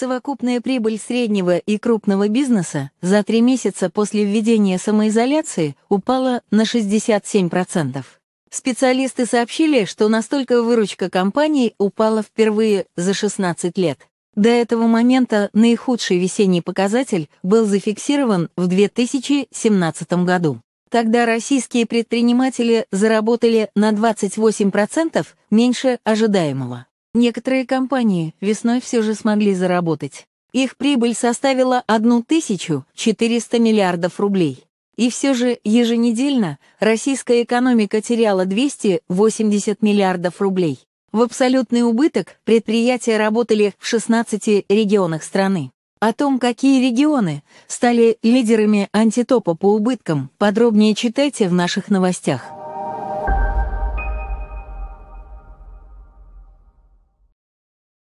Совокупная прибыль среднего и крупного бизнеса за три месяца после введения самоизоляции упала на 67%. Специалисты сообщили, что настолько выручка компаний упала впервые за 16 лет. До этого момента наихудший весенний показатель был зафиксирован в 2017 году. Тогда российские предприниматели заработали на 28% меньше ожидаемого. Некоторые компании весной все же смогли заработать. Их прибыль составила 1400 миллиардов рублей. И все же еженедельно российская экономика теряла 280 миллиардов рублей. В абсолютный убыток предприятия работали в 16 регионах страны. О том, какие регионы стали лидерами антитопа по убыткам, подробнее читайте в наших новостях.